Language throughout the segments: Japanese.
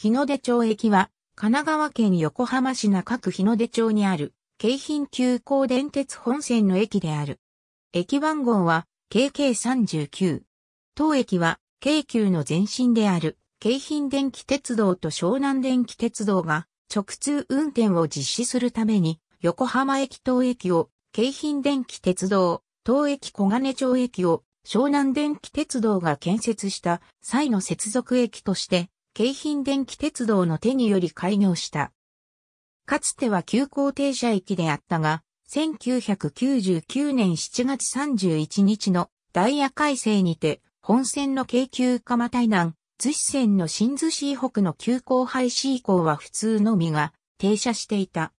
日の出町駅は、神奈川県横浜市中区日の出町にある、京浜急行電鉄本線の駅である。駅番号は、KK39。当駅は、京急の前身である、京浜電気鉄道と湘南電気鉄道が、直通運転を実施するために、横浜駅東駅を、京浜電気鉄道、東駅小金町駅を、湘南電気鉄道が建設した際の接続駅として京浜電気鉄道の手により開業した。かつては急行停車駅であったが、1999年7月31日のダイヤ改正にて、本線の京急蒲台南、津市線の新津市北の急行廃止以降は普通のみが停車していた。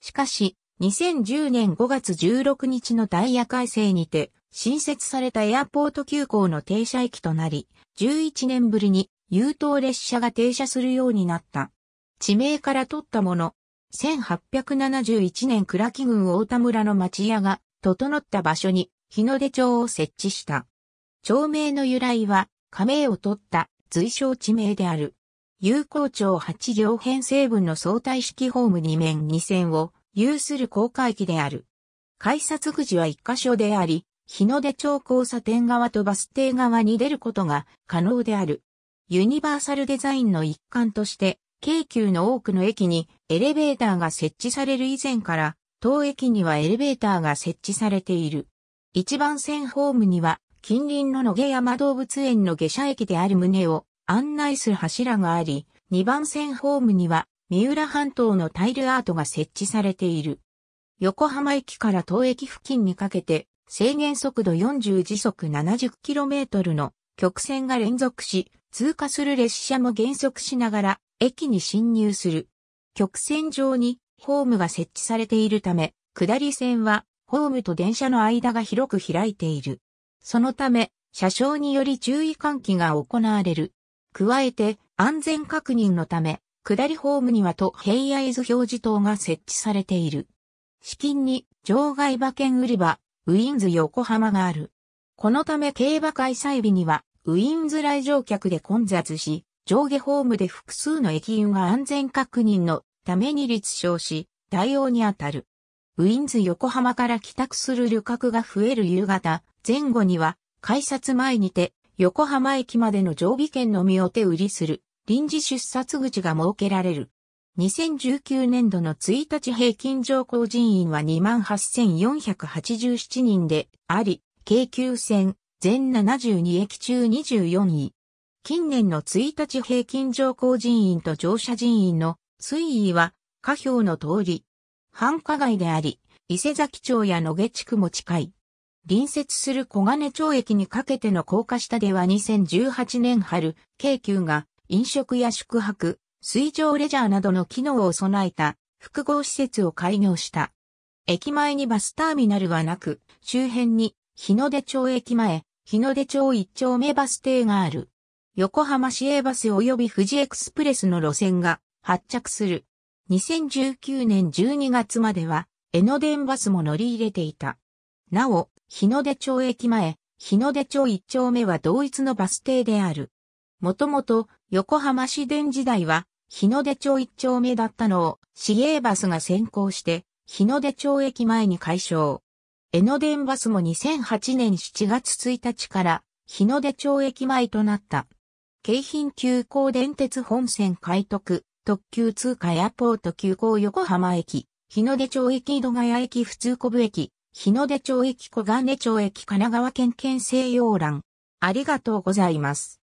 しかし、2010年5月16日のダイヤ改正にて、新設されたエアポート急行の停車駅となり、11年ぶりに優等列車が停車するようになった。地名から取ったもの。1871年倉木郡大田村の町屋が整った場所に日の出町を設置した。町名の由来は、加盟を取った随称地名である。有効町八両編成分の相対式ホーム2面2線を有する公開機である。改札口は1箇所であり、日の出町交差点側とバス停側に出ることが可能である。ユニバーサルデザインの一環として、京急の多くの駅にエレベーターが設置される以前から、当駅にはエレベーターが設置されている。一番線ホームには、近隣の野毛山動物園の下車駅である旨を案内する柱があり、二番線ホームには、三浦半島のタイルアートが設置されている。横浜駅から当駅付近にかけて、制限速度40時速 70km の曲線が連続し、通過する列車も減速しながら駅に進入する。曲線上にホームが設置されているため、下り線はホームと電車の間が広く開いている。そのため、車掌により注意喚起が行われる。加えて、安全確認のため、下りホームにはと平野図表示灯が設置されている。至近に場外馬券売り場、ウィンズ横浜がある。このため競馬開催日にはウィンズ来場客で混雑し、上下ホームで複数の駅員が安全確認のために立証し、対応に当たる。ウィンズ横浜から帰宅する旅客が増える夕方、前後には、改札前にて、横浜駅までの常備券のみを手売りする、臨時出札口が設けられる。2019年度の1日平均乗降人員は28,487人であり、京急線、全72駅中24位。近年の1日平均乗降人員と乗車人員の推移は、下表の通り。繁華街であり、伊勢崎町や野毛地区も近い。隣接する小金町駅にかけての高架下では2018年春、京急が飲食や宿泊、水上レジャーなどの機能を備えた複合施設を開業した。駅前にバスターミナルはなく、周辺に日の出町駅前、日の出町一丁目バス停がある。横浜市営バス及び富士エクスプレスの路線が発着する。2019年12月までは、江ノ電バスも乗り入れていた。なお、日の出町駅前、日の出町一丁目は同一のバス停である。もともと、横浜市電時代は、日の出町一丁目だったのを、市営バスが先行して、日の出町駅前に解消。江ノ電バスも2008年7月1日から日の出町駅前となった。京浜急行電鉄本線開徳、特急通過エアポート急行横浜駅、日の出町駅井戸ヶ谷駅普通小部駅、日の出町駅小金町駅神奈川県県西洋欄。ありがとうございます。